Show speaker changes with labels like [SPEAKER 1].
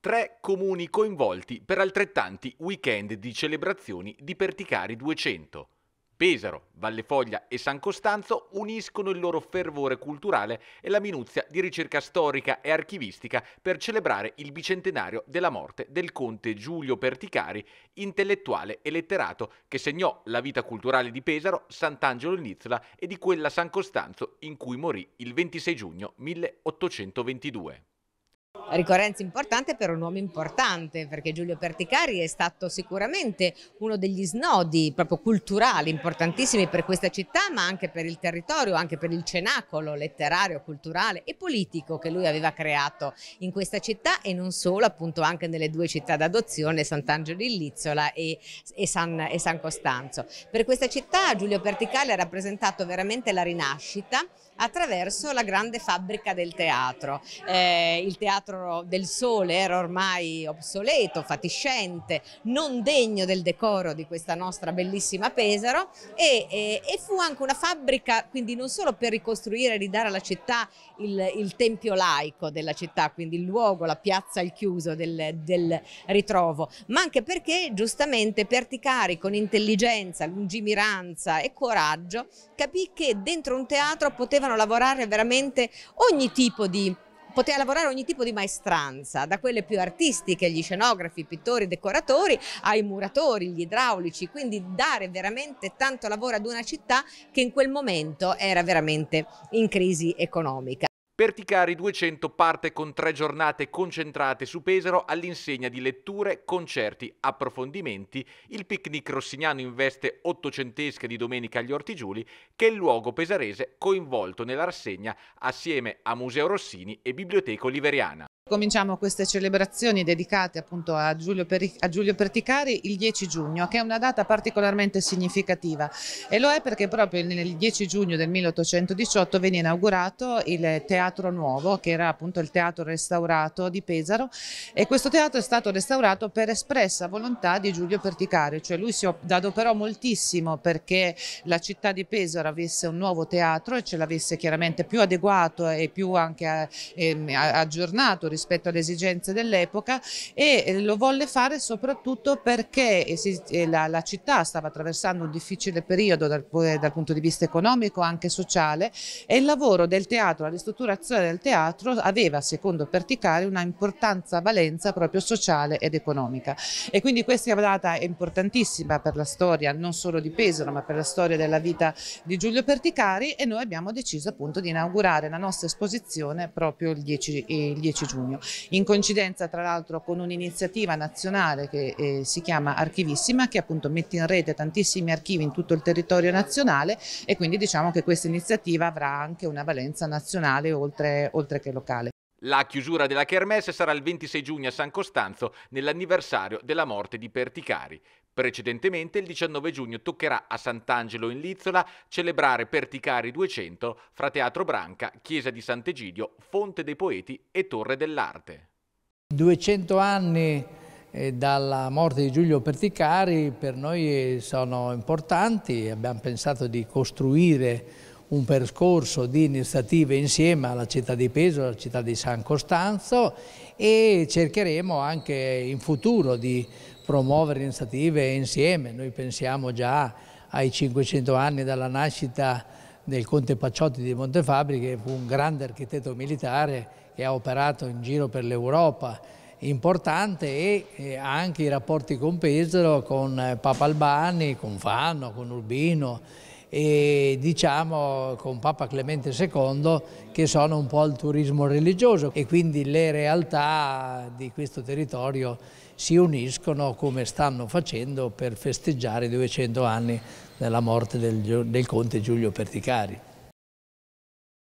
[SPEAKER 1] Tre comuni coinvolti per altrettanti weekend di celebrazioni di Perticari 200. Pesaro, Valle Foglia e San Costanzo uniscono il loro fervore culturale e la minuzia di ricerca storica e archivistica per celebrare il bicentenario della morte del conte Giulio Perticari, intellettuale e letterato che segnò la vita culturale di Pesaro, Sant'Angelo in Nizzola e di quella San Costanzo in cui morì il 26 giugno 1822
[SPEAKER 2] ricorrenza importante per un uomo importante, perché Giulio Perticari è stato sicuramente uno degli snodi proprio culturali importantissimi per questa città, ma anche per il territorio, anche per il cenacolo letterario, culturale e politico che lui aveva creato in questa città e non solo, appunto anche nelle due città d'adozione, Sant'Angelo di Lizzola e, e, San, e San Costanzo. Per questa città Giulio Perticari ha rappresentato veramente la rinascita attraverso la grande fabbrica del teatro, eh, il teatro quadro del sole era ormai obsoleto, fatiscente, non degno del decoro di questa nostra bellissima Pesaro e, e, e fu anche una fabbrica quindi non solo per ricostruire e ridare alla città il, il, tempio laico della città, quindi il luogo, la piazza il chiuso del, del ritrovo, ma anche perché giustamente Perticari con intelligenza, lungimiranza e coraggio capì che dentro un teatro potevano lavorare veramente ogni tipo di poteva lavorare ogni tipo di maestranza, da quelle più artistiche, gli scenografi, i pittori, i decoratori, ai muratori, gli idraulici, quindi dare veramente tanto lavoro ad una città che in quel momento era veramente in crisi economica.
[SPEAKER 1] Perticari 200 parte con tre giornate concentrate su Pesaro all'insegna di letture, concerti, approfondimenti, il picnic rossignano in veste ottocentesca di domenica agli Orti Giuli, che è il luogo pesarese coinvolto nella rassegna assieme a Museo Rossini e Biblioteca Oliveriana.
[SPEAKER 3] Cominciamo queste celebrazioni dedicate appunto a Giulio, a Giulio, Perticari il 10 giugno, che è una data particolarmente significativa e lo è perché proprio nel 10 giugno del 1818 venne inaugurato il Teatro Nuovo, che era appunto il teatro restaurato di Pesaro e questo teatro è stato restaurato per espressa volontà di Giulio Perticari, cioè lui si adoperò moltissimo perché la città di Pesaro avesse un nuovo teatro e ce l'avesse chiaramente più adeguato e più anche eh, ehm, aggiornato rispetto alle esigenze dell'epoca e eh, lo volle fare soprattutto perché eh, la, la città stava attraversando un difficile periodo dal, eh, dal, punto di vista economico anche sociale e il lavoro del teatro, la ristrutturazione del teatro aveva secondo Perticari una importanza valenza proprio sociale ed economica e quindi questa è una data importantissima per la storia non solo di Pesaro ma per la storia della vita di Giulio Perticari e noi abbiamo deciso appunto di inaugurare la nostra esposizione proprio il 10, il 10 giugno. Codogno, in coincidenza tra l'altro con un'iniziativa nazionale che eh, si chiama Archivissima che appunto mette in rete tantissimi archivi in tutto il territorio nazionale e quindi diciamo che questa iniziativa avrà anche una valenza nazionale oltre, oltre che locale.
[SPEAKER 1] La chiusura della Kermesse sarà il 26 giugno a San Costanzo nell'anniversario della morte di Perticari. Precedentemente, il 19 giugno, toccherà a Sant'Angelo in Lizzola celebrare Perticari 200 fra Teatro Branca, Chiesa di Sant'Egidio, Fonte dei Poeti e Torre dell'Arte.
[SPEAKER 4] 200 anni eh, dalla morte di Giulio Perticari per noi eh, sono importanti, abbiamo pensato di costruire un percorso di iniziative insieme alla città di Peso, alla città di San Costanzo e cercheremo anche in futuro di promuovere iniziative insieme. Noi pensiamo già ai 500 anni dalla nascita del Conte Pacciotti di Montefabri, che fu un grande architetto militare che ha operato in giro per l'Europa, importante e anche i rapporti con Pesaro, con eh, Papa Albani, con Fanno, con Urbino e diciamo con Papa Clemente II che sono un po' il turismo religioso e quindi le realtà di questo territorio si uniscono come stanno facendo per festeggiare i 200 anni della morte del, del conte Giulio Perticari.